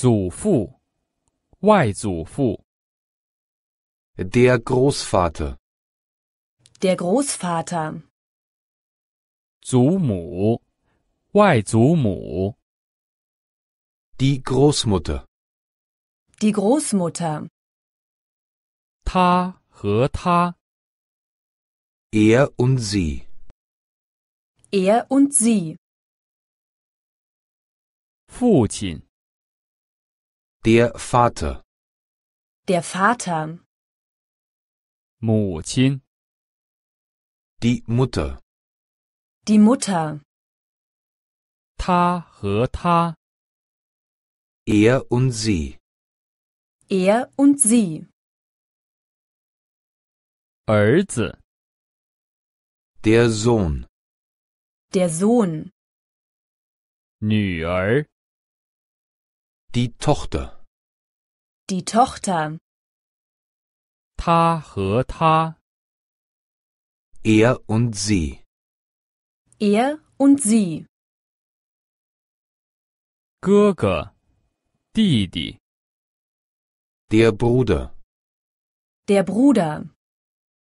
祖父，外祖父。Der Großvater. Der Großvater. 祖母，外祖母。Die Großmutter. Die Großmutter. 他和他。Er und sie. Er und sie. 父亲。der Vater. Der Vater. 母亲 Die Mutter. Die Mutter. Ta ta. Er und sie. Er und sie. 儿子 Der Sohn. Der Sohn. 女儿 Die Tochter. Die Tochter. Ta ta. Er und sie. Er und sie. 哥哥弟弟 Der Bruder. Der Bruder.